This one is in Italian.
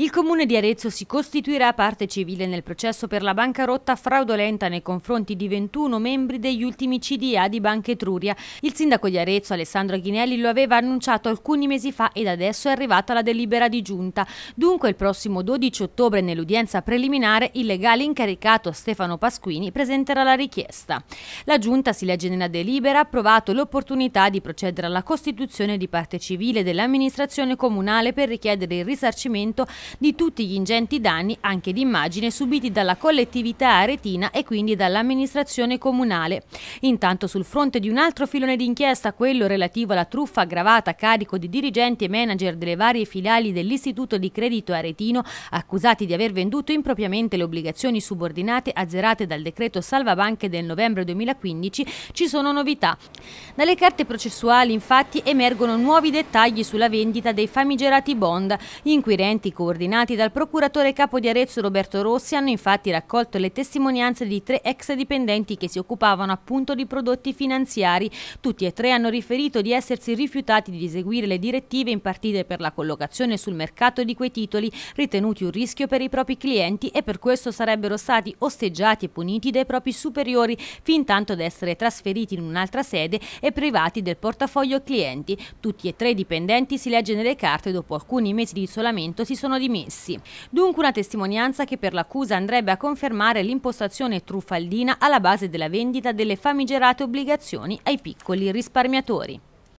Il comune di Arezzo si costituirà parte civile nel processo per la bancarotta fraudolenta nei confronti di 21 membri degli ultimi CDA di Banca Etruria. Il sindaco di Arezzo Alessandro Ghinelli lo aveva annunciato alcuni mesi fa ed adesso è arrivata la delibera di giunta. Dunque il prossimo 12 ottobre nell'udienza preliminare il legale incaricato Stefano Pasquini presenterà la richiesta. La giunta si legge nella delibera ha approvato l'opportunità di procedere alla costituzione di parte civile dell'amministrazione comunale per richiedere il risarcimento di tutti gli ingenti danni anche d'immagine, subiti dalla collettività aretina e quindi dall'amministrazione comunale. Intanto sul fronte di un altro filone d'inchiesta, quello relativo alla truffa aggravata a carico di dirigenti e manager delle varie filiali dell'Istituto di Credito Aretino, accusati di aver venduto impropriamente le obbligazioni subordinate azzerate dal decreto salvabanche del novembre 2015, ci sono novità. Dalle carte processuali infatti emergono nuovi dettagli sulla vendita dei famigerati bond. Gli inquirenti coordinati coordinati dal procuratore capo di Arezzo Roberto Rossi hanno infatti raccolto le testimonianze di tre ex dipendenti che si occupavano appunto di prodotti finanziari. Tutti e tre hanno riferito di essersi rifiutati di eseguire le direttive impartite per la collocazione sul mercato di quei titoli, ritenuti un rischio per i propri clienti e per questo sarebbero stati osteggiati e puniti dai propri superiori, fin tanto da essere trasferiti in un'altra sede e privati del portafoglio clienti. Tutti e tre i dipendenti, si legge nelle carte, dopo alcuni mesi di isolamento si sono dimessi. Dunque una testimonianza che per l'accusa andrebbe a confermare l'impostazione truffaldina alla base della vendita delle famigerate obbligazioni ai piccoli risparmiatori.